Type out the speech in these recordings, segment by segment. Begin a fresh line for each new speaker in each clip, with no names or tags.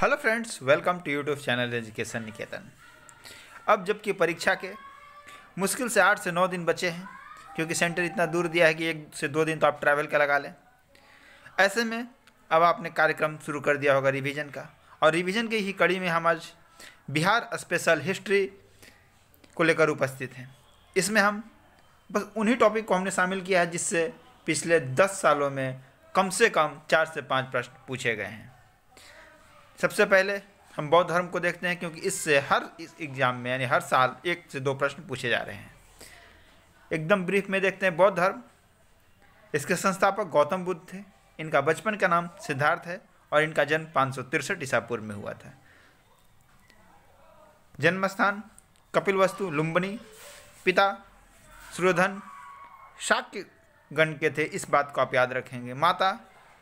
hello friends welcome to YouTube channel Education Niketan अब जबकि परीक्षा के मुश्किल से आठ से नौ दिन बचे हैं क्योंकि सेंटर इतना दूर दिया है कि एक से दो दिन तो आप ट्रैवल का लगा लें ऐसे में अब आपने कार्यक्रम शुरू कर दिया होगा रिवीजन का और रिवीजन की ही कड़ी में हम आज बिहार स्पेशल हिस्ट्री को लेकर उपस्थित हैं इसमें हम बस उन्हीं टॉपिक को हमने शामिल किया है जिससे पिछले दस सालों में कम से कम चार से पाँच प्रश्न पूछे गए हैं सबसे पहले हम बौद्ध धर्म को देखते हैं क्योंकि इससे हर इस एग्ज़ाम में यानी हर साल एक से दो प्रश्न पूछे जा रहे हैं एकदम ब्रीफ में देखते हैं बौद्ध धर्म इसके संस्थापक गौतम बुद्ध थे इनका बचपन का नाम सिद्धार्थ है और इनका जन्म पाँच सौ तिरसठ ईसापुर में हुआ था जन्म स्थान वस्तु लुम्बनी पिता सूर्योधन शाक्य गण के थे इस बात को आप याद रखेंगे माता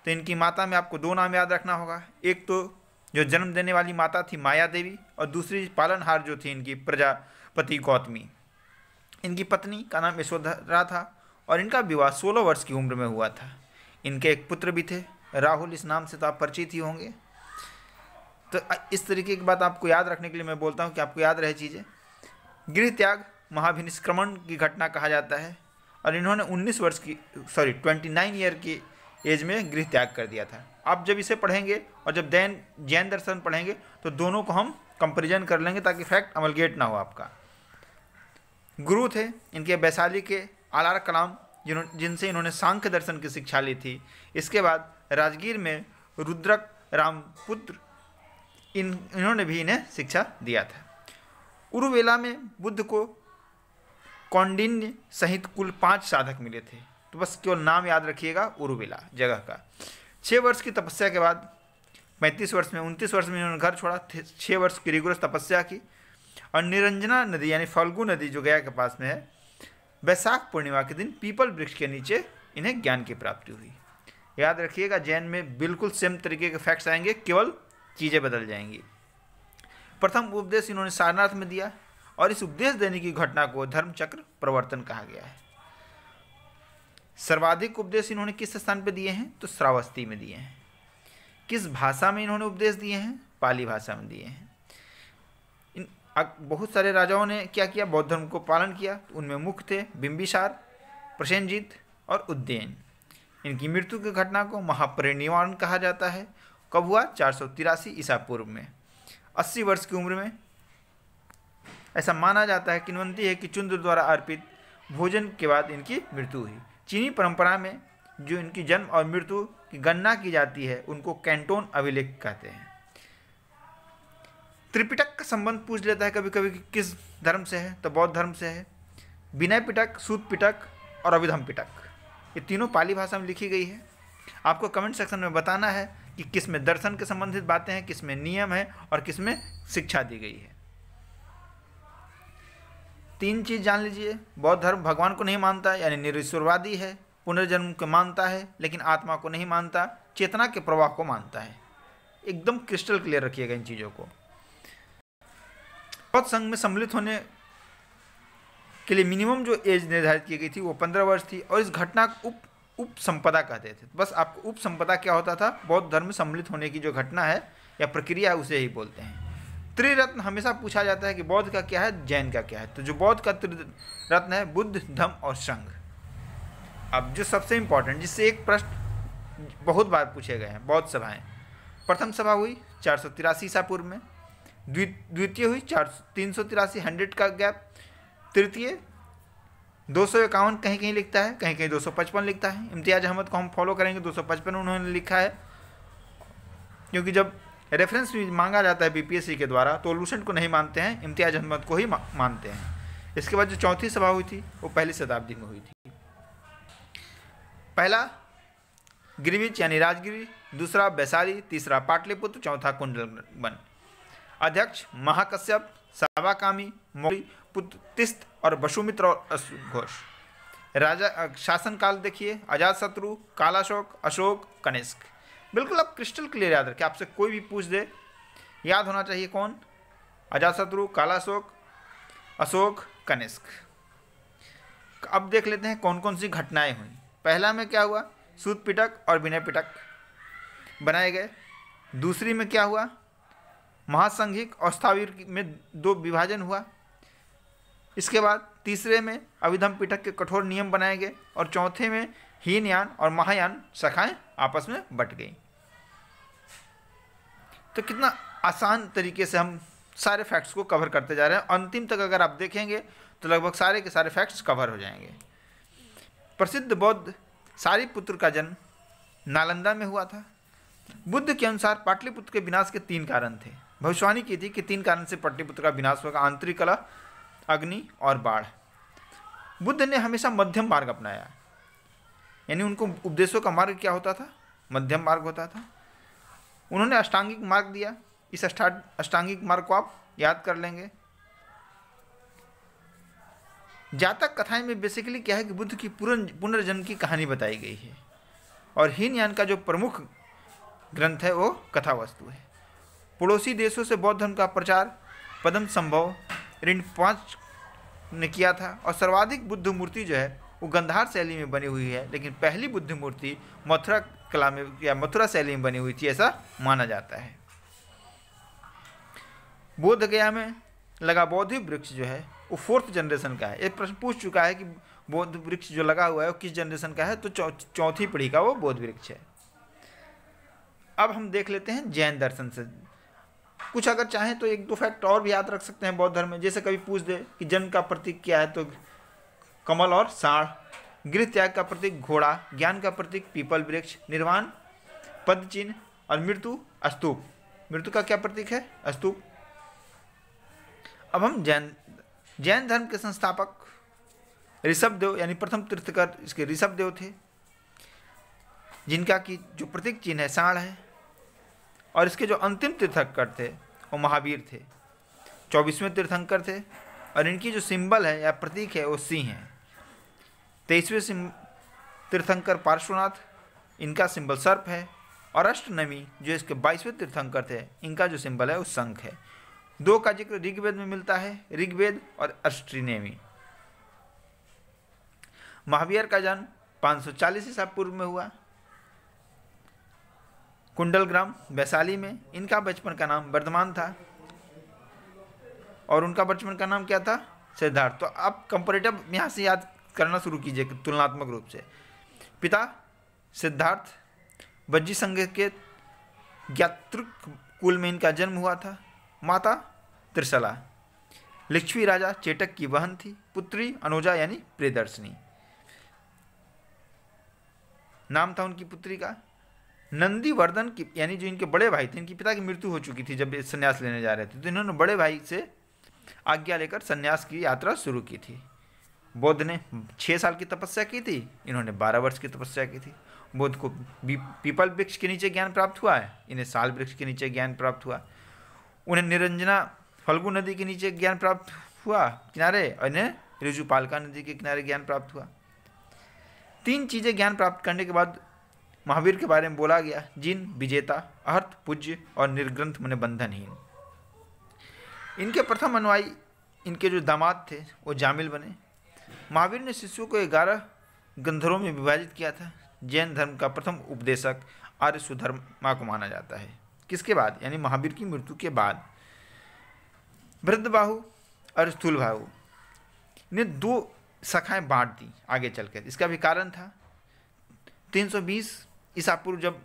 तो इनकी माता में आपको दो नाम याद रखना होगा एक तो जो जन्म देने वाली माता थी माया देवी और दूसरी पालनहार जो थी इनकी प्रजापति गौतमी इनकी पत्नी का नाम यशोधरा था और इनका विवाह सोलह वर्ष की उम्र में हुआ था इनके एक पुत्र भी थे राहुल इस नाम से तो आप परिचित ही होंगे तो इस तरीके की बात आपको याद रखने के लिए मैं बोलता हूँ कि आपको याद रहे चीज़ें गृह त्याग महाभिनिष्क्रमण की घटना कहा जाता है और इन्होंने 19 वर्ष की सॉरी 29 ईयर की एज में गृह त्याग कर दिया था आप जब इसे पढ़ेंगे और जब दैन जैन दर्शन पढ़ेंगे तो दोनों को हम कंपेरिजन कर लेंगे ताकि फैक्ट अमलगेट ना हो आपका गुरु थे इनके वैशाली के आलार कलाम जिन्होंने जिनसे इन्होंने सांख्य दर्शन की शिक्षा ली थी इसके बाद राजगीर में रुद्रक रामपुत्र इन इन्होंने भी इन्हें शिक्षा दिया था उर्वेला में बुद्ध को कौंडिन्य सहित कुल पांच साधक मिले थे तो बस केवल नाम याद रखिएगा उर्वेला जगह का छः वर्ष की तपस्या के बाद पैंतीस वर्ष में उनतीस वर्ष में इन्होंने घर छोड़ा छः वर्ष की रिगुलस तपस्या की और निरंजना नदी यानी फाल्गु नदी जो गया के पास में है वैसाख पूर्णिमा के दिन पीपल वृक्ष के नीचे इन्हें ज्ञान की प्राप्ति हुई याद रखिएगा जैन में बिल्कुल सेम तरीके के फैक्ट्स आएंगे केवल चीज़ें बदल जाएंगी प्रथम उपदेश इन्होंने सारनाथ में दिया और इस उपदेश देने की घटना को धर्मचक्र प्रवर्तन कहा गया है सर्वाधिक उपदेश इन्होंने किस स्थान पर दिए हैं तो श्रावस्ती में दिए हैं किस भाषा में इन्होंने उपदेश दिए हैं पाली भाषा में दिए हैं इन बहुत सारे राजाओं ने क्या किया बौद्ध धर्म को पालन किया तो उनमें मुख्य थे बिम्बिसार प्रसेंजीत और उद्यन इनकी मृत्यु की घटना को महापरिनिवारण कहा जाता है कब हुआ चार सौ तिरासी ईसा पूर्व में अस्सी वर्ष की उम्र में ऐसा माना जाता है किन्वंती है कि चुंद्र द्वारा अर्पित भोजन के बाद इनकी मृत्यु हुई चीनी परंपरा में जो इनकी जन्म और मृत्यु की गणना की जाती है उनको कैंटोन अभिलेख कहते हैं त्रिपिटक का संबंध पूछ लेता है कभी कभी कि किस धर्म से है तो बौद्ध धर्म से है विनय पिटक सूत पिटक और अभिधम पिटक ये तीनों पाली भाषा में लिखी गई है आपको कमेंट सेक्शन में बताना है कि किस में दर्शन के संबंधित बातें हैं किस में नियम है और किस में शिक्षा दी गई है तीन चीज़ जान लीजिए बौद्ध धर्म भगवान को नहीं मानता यानी निरीश्वरवादी है पुनर्जन्म को मानता है लेकिन आत्मा को नहीं मानता चेतना के प्रवाह को मानता है एकदम क्रिस्टल क्लियर रखिएगा इन चीज़ों को बौद्ध संघ में सम्मिलित होने के लिए मिनिमम जो एज निर्धारित की गई थी वो पंद्रह वर्ष थी और इस घटना को उप उप संपदा कहते थे बस आपको उप संपदा क्या होता था बौद्ध धर्म सम्मिलित होने की जो घटना है या प्रक्रिया है उसे ही बोलते हैं त्रिरत्न हमेशा पूछा जाता है कि बौद्ध का क्या है जैन का क्या है तो जो बौद्ध का त्रिरत्न है बुद्ध धम और संघ अब जो सबसे इम्पोर्टेंट जिससे एक प्रश्न बहुत बार पूछे गए हैं बौद्ध सभाएं प्रथम सभा हुई चार सौ तिरासी ईसा पूर्व में द्वितीय हुई चार तीन सौ तिरासी हंड्रेड का गैप तृतीय दो सौ इक्यावन कहीं कहीं लिखता है कहीं कहीं दो सौ पचपन लिखता है इम्तियाज़ अहमद को हम फॉलो करेंगे दो सौ पचपन उन्होंने लिखा है क्योंकि जब रेफरेंस भी मांगा जाता है बीपीएससी के द्वारा तो लूसेंट को नहीं मानते हैं इम्तियाज अहमद को ही मानते हैं इसके बाद जो चौथी सभा हुई थी वो पहली शताब्दी में हुई थी पहला गिरिविच यानी राजगिरी दूसरा वैशाली तीसरा पाटलिपुत्र चौथा कुंडल अध्यक्ष महाकश्यप सावाकामी मौरी पुत्र और वसुमित्र और घोष राजा शासनकाल देखिए अजात शत्रु कालाशोक अशोक कनिष्क बिल्कुल आप क्रिस्टल क्लियर याद रखें आपसे कोई भी पूछ दे याद होना चाहिए कौन अजाशत्रु कालाशोक अशोक कनिष्क अब देख लेते हैं कौन कौन सी घटनाएं हुई पहला में क्या हुआ सूत पिटक और विनय पिटक बनाए गए दूसरी में क्या हुआ महासंघिक और स्थावीर में दो विभाजन हुआ इसके बाद तीसरे में अविधम पिटक के कठोर नियम बनाए गए और चौथे में हीनयान और महायान शाखाएं आपस में बट गई तो कितना आसान तरीके से हम सारे फैक्ट्स को कवर करते जा रहे हैं अंतिम तक अगर आप देखेंगे तो लगभग सारे के सारे फैक्ट्स कवर हो जाएंगे प्रसिद्ध बौद्ध सारी पुत्र का जन्म नालंदा में हुआ था बुद्ध के अनुसार पाटलिपुत्र के विनाश के तीन कारण थे भविष्यवाणी की थी कि तीन कारण से पाटलिपुत्र का विनाश होगा आंतरिक कला अग्नि और बाढ़ बुद्ध ने हमेशा मध्यम मार्ग अपनाया यानी उनको उपदेशों का मार्ग क्या होता था मध्यम मार्ग होता था उन्होंने अष्टांगिक मार्ग दिया इस अष्टांगिक मार्ग को आप याद कर लेंगे जातक कथाएं में बेसिकली क्या है कि बुद्ध की पुनर्जन्म की कहानी बताई गई है और हीनयान का जो प्रमुख ग्रंथ है वो कथा वस्तु है पड़ोसी देशों से बौद्ध धर्म का प्रचार पदम संभव ऋण पांच ने किया था और सर्वाधिक बुद्ध मूर्ति जो है वो गंधार शैली में बनी हुई है लेकिन पहली बुद्ध मूर्ति मथुरा कला में या मथुरा शैली में बनी हुई थी ऐसा माना जाता है बोध गया में लगा बौद्धि वृक्ष जो है वो फोर्थ जनरेशन का है एक प्रश्न पूछ चुका है कि बौद्ध वृक्ष जो लगा हुआ है वो किस जनरेशन का है तो चौथी पीढ़ी का वो बौद्ध वृक्ष है अब हम देख लेते हैं जैन दर्शन से कुछ अगर चाहें तो एक दो फैक्ट और भी याद रख सकते हैं बौद्ध धर्म में जैसे कभी पूछ दे कि जन्म का प्रतीक क्या है तो कमल और साढ़ गृह त्याग का प्रतीक घोड़ा ज्ञान का प्रतीक पीपल वृक्ष निर्वाण पद चिन्ह और मृत्यु अस्तूप मृत्यु का क्या प्रतीक है अस्तूप अब हम जैन जैन धर्म के संस्थापक ऋषभ देव यानी प्रथम तीर्थकर इसके ऋषभ देव थे जिनका की जो प्रतीक चिन्ह है साढ़ है और इसके जो अंतिम तीर्थंकर थे वो महावीर थे चौबीसवें तीर्थंकर थे और इनकी जो सिंबल है या प्रतीक है वो सिंह है तेईसवें तीर्थंकर पार्श्वनाथ इनका सिंबल सर्प है और अष्टनमी जो इसके बाईसवें तीर्थंकर थे इनका जो सिंबल है वो शंख है दो का जिक्र ऋग्वेद में मिलता है ऋग्वेद और अष्टनवी महावीर का जन्म 540 ईसा पूर्व में हुआ कुंडल ग्राम वैशाली में इनका बचपन का नाम वर्धमान था और उनका बचपन का नाम क्या था सिद्धार्थ तो आप कंपेरेटिव यहाँ से याद करना शुरू कीजिए तुलनात्मक रूप से पिता सिद्धार्थ बज्जी संघ के ज्ञातृक कुल में इनका जन्म हुआ था माता त्रिशला लक्ष्मी राजा चेटक की बहन थी पुत्री अनुजा यानी प्रियदर्शनी नाम था उनकी पुत्री का नंदीवर्धन की यानी जो इनके बड़े भाई थे इनकी पिता की मृत्यु हो चुकी थी जब संन्यास लेने जा रहे थे तो इन्होंने बड़े भाई से आज्ञा लेकर संन्यास की यात्रा शुरू की थी बुद्ध ने छः साल की तपस्या की थी इन्होंने बारह वर्ष की तपस्या की थी बुद्ध को पीपल वृक्ष के नीचे ज्ञान प्राप्त हुआ है इन्हें साल वृक्ष के नीचे ज्ञान प्राप्त हुआ उन्हें निरंजना फल्गु नदी के नीचे ज्ञान प्राप्त हुआ किनारे और इन्हें रिजुपालका नदी के किनारे ज्ञान प्राप्त हुआ तीन चीज़ें ज्ञान प्राप्त करने के बाद महावीर के बारे में बोला गया जिन विजेता अर्थ पूज्य और निर्ग्रंथ मन बंधनहीन इनके प्रथम अनुयायी इनके जो दामाद थे वो जामिल बने महावीर ने शिष्यों को ग्यारह गंधर्वों में विभाजित किया था जैन धर्म का प्रथम उपदेशक आर्य सुधर्मा को माना जाता है किसके बाद यानी महावीर की मृत्यु के बाद वृद्ध बाहु और स्थूल बाहु ने दो शाखाएं बांट दी आगे चलकर इसका भी कारण था 320 ईसा पूर्व जब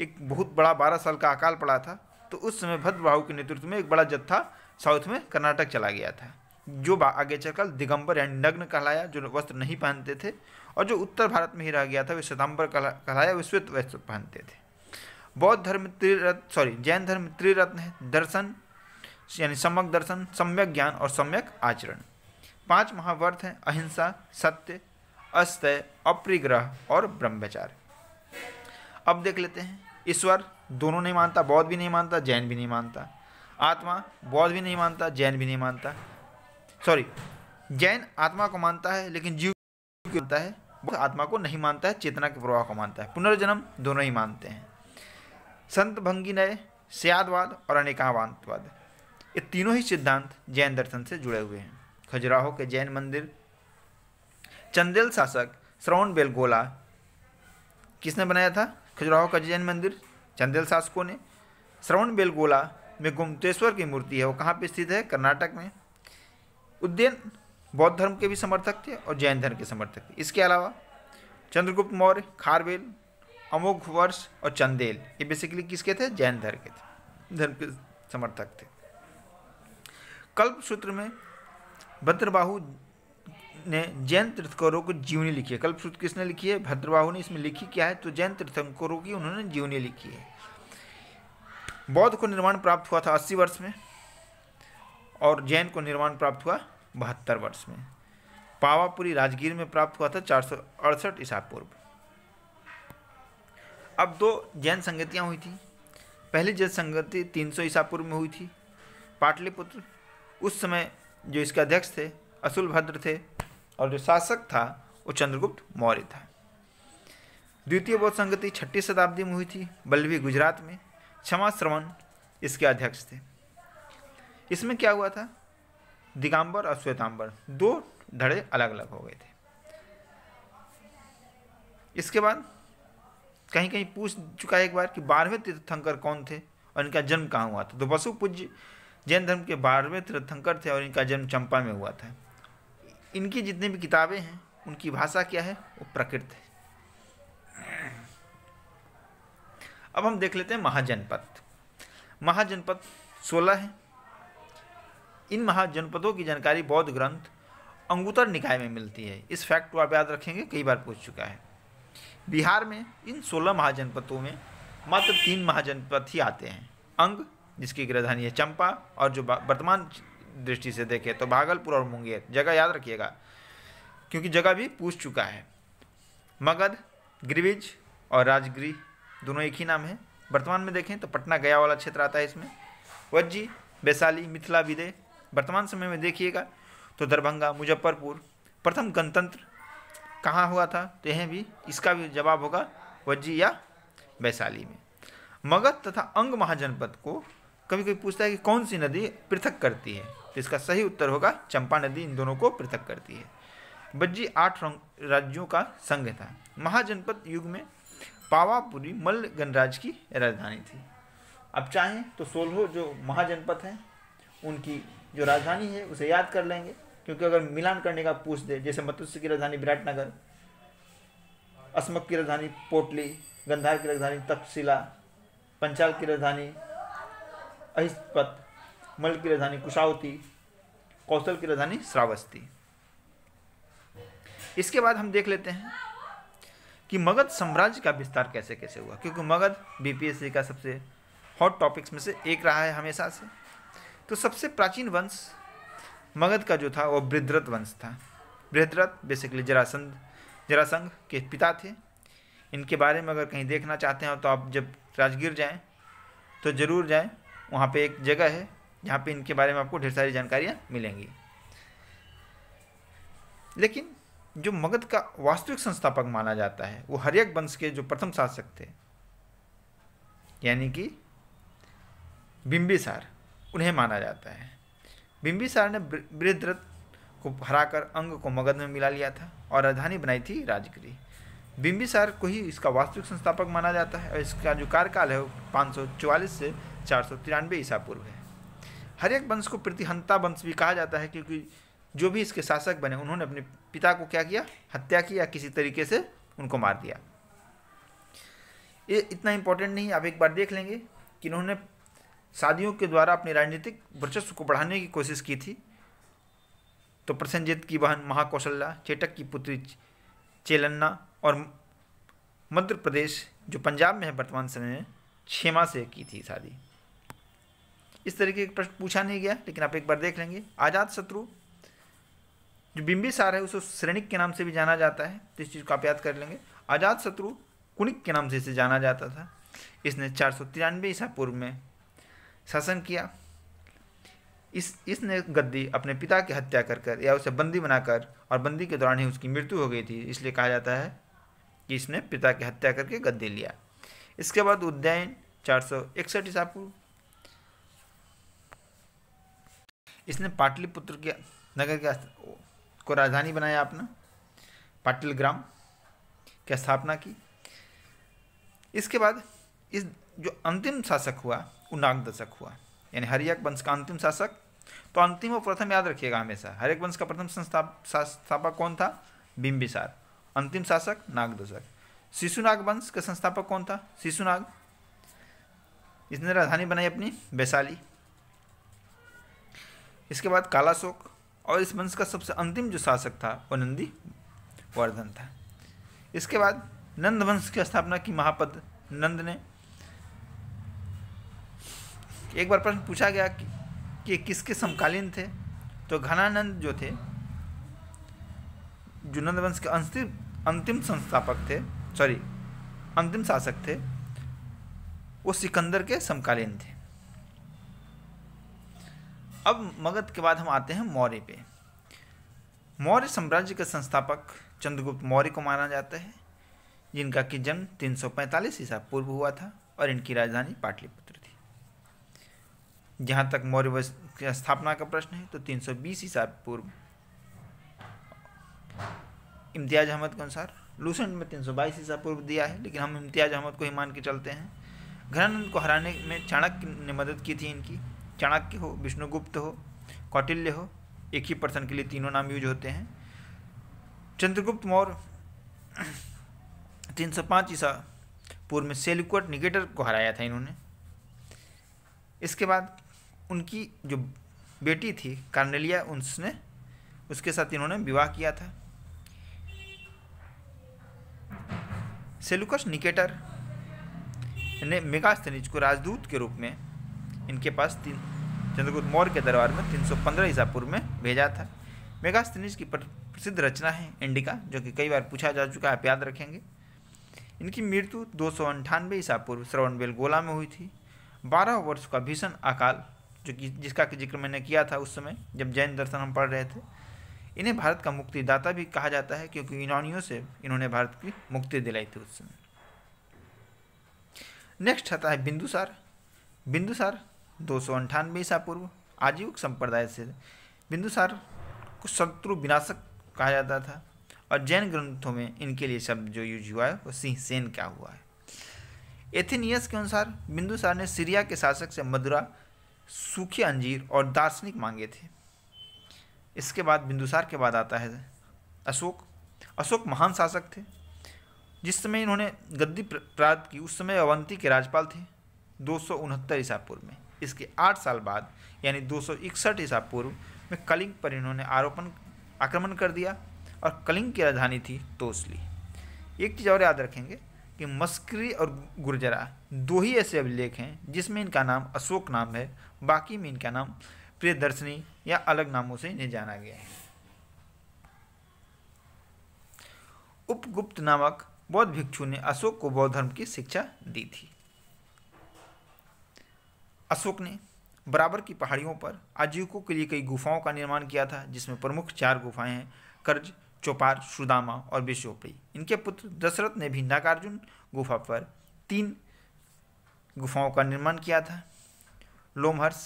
एक बहुत बड़ा 12 साल का अकाल पड़ा था तो उस समय भद्रबाहू के नेतृत्व में एक बड़ा जत्था साउथ में कर्नाटक चला गया था जो आगे चलकर दिगंबर या नग्न कहलाया जो वस्त्र नहीं पहनते थे और जो उत्तर भारत में ही रह गया था वे स्वतंबर कहलाया वे श्वेत वस्त्र पहनते थे बौद्ध धर्म त्रिरत्न सॉरी जैन धर्म त्रिरत्न है दर्शन यानी सम्यक दर्शन सम्यक ज्ञान और सम्यक आचरण पांच महाव्रत हैं अहिंसा सत्य अस्तय अप्रिग्रह और ब्रह्मचार अब देख लेते हैं ईश्वर दोनों नहीं मानता बौद्ध भी नहीं मानता जैन भी नहीं मानता आत्मा बौद्ध भी नहीं मानता जैन भी नहीं मानता सॉरी जैन आत्मा को मानता है लेकिन जीव को मानता है आत्मा को नहीं मानता है चेतना के प्रवाह को मानता है पुनर्जन्म दोनों ही मानते हैं संत भंगी नये सियादवाद और अनेकावादवाद ये तीनों ही सिद्धांत जैन दर्शन से जुड़े हुए हैं खजुराहो के जैन मंदिर चंदेल शासक श्रवण बेलगोला किसने बनाया था खजुराहो का जैन मंदिर चंदेल शासकों ने श्रवण बेलगोला में गुमतेश्वर की मूर्ति है वो कहाँ पर स्थित है कर्नाटक में उद्यन बौद्ध धर्म के भी समर्थक थे और जैन धर्म के समर्थक थे इसके अलावा चंद्रगुप्त मौर्य खारवेल अमोघ वर्ष और चंदेल ये बेसिकली किसके थे जैन धर्म के थे धर्म के समर्थक थे कल्प सूत्र में भद्रबाहु ने जैन तीर्थकरों को जीवनी लिखी है कल्प सूत्र किसने लिखी है भद्रबाहु ने इसमें लिखी क्या है तो जैन तीर्थंकरों की उन्होंने जीवनी लिखी है बौद्ध को निर्माण प्राप्त हुआ था अस्सी वर्ष में और जैन को निर्माण प्राप्त हुआ बहत्तर वर्ष में पावापुरी राजगीर में प्राप्त हुआ था चार सौ अड़सठ ईसा पूर्व अब दो जैन संगतियाँ हुई थी पहली जैन संगति 300 ईसा पूर्व में हुई थी पाटलिपुत्र उस समय जो इसके अध्यक्ष थे असुलभद्र थे और जो शासक था वो चंद्रगुप्त मौर्य था द्वितीय बौद्ध संगति छठी शताब्दी में हुई थी बल्लवी गुजरात में क्षमा श्रवण इसके अध्यक्ष थे इसमें क्या हुआ था दिगंबर और श्वेतांबर दो धड़े अलग अलग हो गए थे इसके बाद कहीं कहीं पूछ चुका है एक बार कि बारहवें तीर्थंकर कौन थे और इनका जन्म कहाँ हुआ था तो पूज्य जैन धर्म के बारहवें तीर्थंकर थे और इनका जन्म चंपा में हुआ था इनकी जितनी भी किताबें हैं उनकी भाषा क्या है वो प्रकृत है अब हम देख लेते हैं महाजनपद महाजनपद सोलह है इन महाजनपदों की जानकारी बौद्ध ग्रंथ अंगुतर निकाय में मिलती है इस फैक्ट को आप याद रखेंगे कई बार पूछ चुका है बिहार में इन सोलह महाजनपदों में मात्र तीन महाजनपद ही आते हैं अंग जिसकी राजधानी है चंपा और जो वर्तमान दृष्टि से देखें तो भागलपुर और मुंगेर जगह याद रखिएगा क्योंकि जगह भी पूछ चुका है मगध ग्रिविज और राजगृह दोनों एक ही नाम है वर्तमान में देखें तो पटना गया वाला क्षेत्र आता है इसमें वज्जी वैशाली मिथिला विदे वर्तमान समय में देखिएगा तो दरभंगा मुजफ्फरपुर प्रथम गणतंत्र कहाँ हुआ था तो यह भी इसका भी जवाब होगा वज्जी या वैशाली में मगध तथा अंग महाजनपद को कभी कभी पूछता है कि कौन सी नदी पृथक करती है तो इसका सही उत्तर होगा चंपा नदी इन दोनों को पृथक करती है बज्जी आठ राज्यों का संघ था महाजनपद युग में पावापुरी मल्ल गणराज की राजधानी थी अब चाहें तो सोलह जो महाजनपद हैं उनकी जो राजधानी है उसे याद कर लेंगे क्योंकि अगर मिलान करने का पूछ दे जैसे मत्स्य की राजधानी विराटनगर अस्मक की राजधानी पोटली गंधार की राजधानी तक्षशिला पंचाल की राजधानी अहिस्पत मल की राजधानी कुशावती कौशल की राजधानी श्रावस्ती इसके बाद हम देख लेते हैं कि मगध साम्राज्य का विस्तार कैसे कैसे हुआ क्योंकि मगध बीपीएससी का सबसे हॉट टॉपिक्स में से एक रहा है हमेशा से तो सबसे प्राचीन वंश मगध का जो था वो बृद्रत वंश था बृहद्रथ बेसिकली जरासंध जरासंघ के पिता थे इनके बारे में अगर कहीं देखना चाहते हैं तो आप जब राजगीर जाएं तो ज़रूर जाएं वहाँ पे एक जगह है जहाँ पे इनके बारे में आपको ढेर सारी जानकारियाँ मिलेंगी लेकिन जो मगध का वास्तविक संस्थापक माना जाता है वो हरियक वंश के जो प्रथम शासक थे यानी कि बिंबिसार उन्हें माना जाता है बिम्बिसार ने वृद्रथ को हराकर अंग को मगध में मिला लिया था और राजधानी बनाई थी राजगिरी बिम्बिसार को ही इसका वास्तविक संस्थापक माना जाता है और इसका जो कार्यकाल है वो पाँच से चार सौ तिरानवे ईसा पूर्व है हर एक वंश को प्रतिहंता वंश भी कहा जाता है क्योंकि जो भी इसके शासक बने उन्होंने अपने पिता को क्या किया हत्या की या किसी तरीके से उनको मार दिया ये इतना इम्पोर्टेंट नहीं आप एक बार देख लेंगे कि उन्होंने शादियों के द्वारा अपने राजनीतिक वर्चस्व को बढ़ाने की कोशिश की थी तो प्रसन्नजीत की बहन महाकौशल्या चेटक की पुत्री चेलन्ना और मध्य प्रदेश जो पंजाब में है वर्तमान समय में छेमा से की थी शादी इस तरीके का प्रश्न पूछा नहीं गया लेकिन आप एक बार देख लेंगे आज़ाद शत्रु जो सार है उसे श्रेणिक के नाम से भी जाना जाता है तो इस चीज़ को आप याद कर लेंगे आज़ाद शत्रु कुणिक के नाम से इसे जाना जाता था इसने चार सौ तिरानवे ईसा पूर्व में शासन किया इस इसने गद्दी अपने पिता की हत्या कर कर या उसे बंदी बनाकर और बंदी के दौरान ही उसकी मृत्यु हो गई थी इसलिए कहा जाता है कि इसने पिता की हत्या करके गद्दी लिया इसके बाद उज्जैन चार सौ इकसठ ईसा पूर्व इसने पाटलिपुत्र के नगर के को राजधानी बनाया अपना पाटिल ग्राम की स्थापना की इसके बाद इस जो अंतिम शासक हुआ उनाग दशक हुआ यानी हरियक वंश का अंतिम शासक तो अंतिम और प्रथम याद रखिएगा हमेशा हरियक वंश का प्रथम संस्थापक कौन था बिम्बिसार अंतिम शासक नाग दशक शिशुनाग वंश का संस्थापक कौन था शिशुनाग इसने राजधानी बनाई अपनी वैशाली इसके बाद कालाशोक और इस वंश का सबसे अंतिम जो शासक था वो नंदी वर्धन था इसके बाद नंद वंश की स्थापना की महापद नंद ने एक बार प्रश्न पूछा गया कि, कि किसके समकालीन थे तो घनानंद जो थे जो नंदवंश के अंतिम अंतिम संस्थापक थे सॉरी अंतिम शासक थे वो सिकंदर के समकालीन थे अब मगध के बाद हम आते हैं मौर्य पे मौर्य साम्राज्य के संस्थापक चंद्रगुप्त मौर्य को माना जाता है जिनका कि जन्म 345 ईसा पूर्व हुआ था और इनकी राजधानी पाटलिपुत्र जहाँ तक मौर्य की स्थापना का प्रश्न है तो 320 सौ बीस ईसा पूर्व इम्तियाज अहमद के अनुसार लूसेंट में 322 सौ बाईस ईसा पूर्व दिया है लेकिन हम इम्तियाज अहमद को ही मान के चलते हैं घनानंद को हराने में चाणक्य ने मदद की थी इनकी चाणक्य हो विष्णुगुप्त हो कौटिल्य हो एक ही पर्सन के लिए तीनों नाम यूज होते हैं चंद्रगुप्त मौर्य 305 ईसा पूर्व में सेलुकट निगेटर को हराया था इन्होंने इसके बाद उनकी जो बेटी थी कार्नेलिया उसने उसके साथ इन्होंने विवाह किया था सेलुकस निकेटर ने मेगास्तनिज को राजदूत के रूप में इनके पास तीन चंद्रगुप्त मौर्य के दरबार में 315 सौ ईसा पूर्व में भेजा था मेगास्तनिज की प्रसिद्ध रचना है इंडिका जो कि कई बार पूछा जा चुका है आप याद रखेंगे इनकी मृत्यु दो सौ अंठानवे ईसा पूर्व श्रवणबेलगोला में हुई थी बारह वर्ष का भीषण अकाल जो कि जिसका जिक्र मैंने किया था उस समय जब जैन दर्शन हम पढ़ रहे थे इन्हें भारत का मुक्तिदाता भी कहा जाता है क्योंकि यूनानियों से इन्होंने भारत की मुक्ति दिलाई थी उस समय नेक्स्ट आता है बिंदुसार बिंदुसार दो सौ अंठानवे ईसा पूर्व आजीविक संप्रदाय से बिंदुसार को शत्रु विनाशक कहा जाता था और जैन ग्रंथों में इनके लिए शब्द जो यूज हुआ है वो सिंह सेन क्या हुआ है एथिनियस के अनुसार बिंदुसार ने सीरिया के शासक से मदुरा सूखे अंजीर और दार्शनिक मांगे थे इसके बाद बिंदुसार के बाद आता है अशोक अशोक महान शासक थे जिस समय इन्होंने गद्दी प्राप्त की उस समय अवंती के राजपाल थे दो सौ ईसा पूर्व में इसके आठ साल बाद यानी दो सौ इकसठ ईसा पूर्व में कलिंग पर इन्होंने आरोपण आक्रमण कर दिया और कलिंग की राजधानी थी तोसली एक चीज़ और याद रखेंगे कि मस्करी और गुर्जरा दो ही ऐसे अभिलेख हैं जिसमें इनका नाम अशोक नाम है बाकी में इनका नाम प्रियदर्शनी या अलग नामों से इन्हें जाना गया है उपगुप्त नामक बौद्ध भिक्षु ने अशोक को बौद्ध धर्म की शिक्षा दी थी अशोक ने बराबर की पहाड़ियों पर आजीविकों के लिए कई गुफाओं का निर्माण किया था जिसमें प्रमुख चार गुफाएं हैं कर्ज चोपार सुदामा और विश्वोपड़ी इनके पुत्र दशरथ ने भी नागार्जुन गुफा पर तीन गुफाओं का निर्माण किया था लोमहर्ष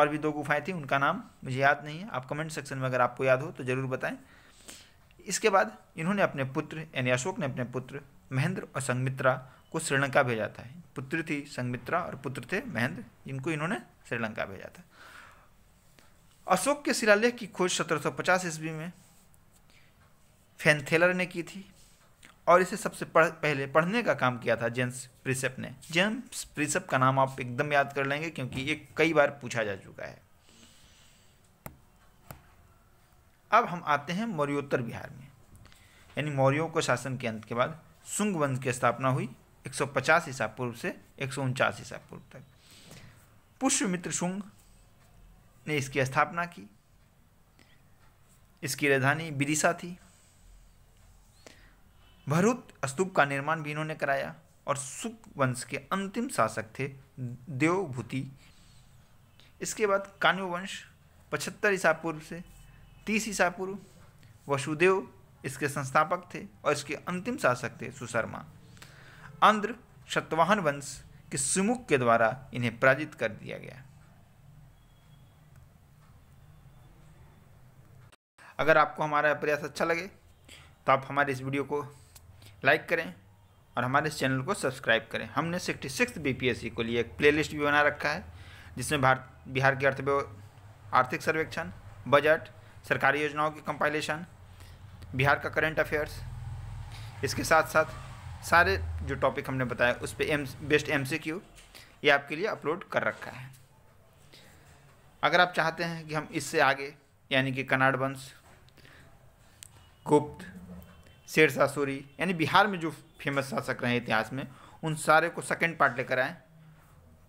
और भी दो गुफाएं थी उनका नाम मुझे याद नहीं है आप कमेंट सेक्शन में अगर आपको याद हो तो ज़रूर बताएं इसके बाद इन्होंने अपने पुत्र यानी अशोक ने अपने पुत्र महेंद्र और संगमित्रा को श्रीलंका भेजा था पुत्र थी संगमित्रा और पुत्र थे महेंद्र जिनको इन्होंने श्रीलंका भेजा था अशोक के शिलालेख की खोज 1750 ईस्वी में फेंथेलर ने की थी और इसे सबसे पढ़, पहले पढ़ने का काम किया था जेम्स प्रिसेप ने जेम्स प्रिसेप का नाम आप एकदम याद कर लेंगे क्योंकि ये कई बार पूछा जा चुका है अब हम आते हैं मौर्योत्तर बिहार में यानी मौर्यों को शासन के अंत के बाद सुंग वंश की स्थापना हुई 150 ईसा पूर्व से एक ईसा पूर्व तक पुष्यमित्र शुंग ने इसकी स्थापना की इसकी राजधानी विदिशा थी भरूत स्तूप का निर्माण भी इन्होंने कराया और सुक वंश के अंतिम शासक थे देवभूति इसके बाद कान्व वंश पचहत्तर ईसा पूर्व से तीस ईसा पूर्व वसुदेव इसके संस्थापक थे और इसके अंतिम शासक थे सुशर्मा आंध्र शतवाहन वंश के सुमुख के द्वारा इन्हें पराजित कर दिया गया अगर आपको हमारा प्रयास अच्छा लगे तो आप हमारे इस वीडियो को लाइक करें और हमारे चैनल को सब्सक्राइब करें हमने सिक्सटी सिक्स बी को लिए एक प्लेलिस्ट भी बना रखा है जिसमें भारत बिहार के अर्थव्यवस्था आर्थिक सर्वेक्षण बजट सरकारी योजनाओं की कंपाइलेशन बिहार का करंट अफेयर्स इसके साथ साथ सारे जो टॉपिक हमने बताया उस पर एम बेस्ट एम ये आपके लिए अपलोड कर रखा है अगर आप चाहते हैं कि हम इससे आगे यानी कि कनाड वंश गुप्त शेरशाह सूरी यानी बिहार में जो फेमस शासक रहे इतिहास में उन सारे को सेकेंड पार्ट लेकर आएँ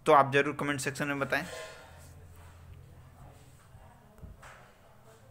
तो आप ज़रूर कमेंट सेक्शन में बताएं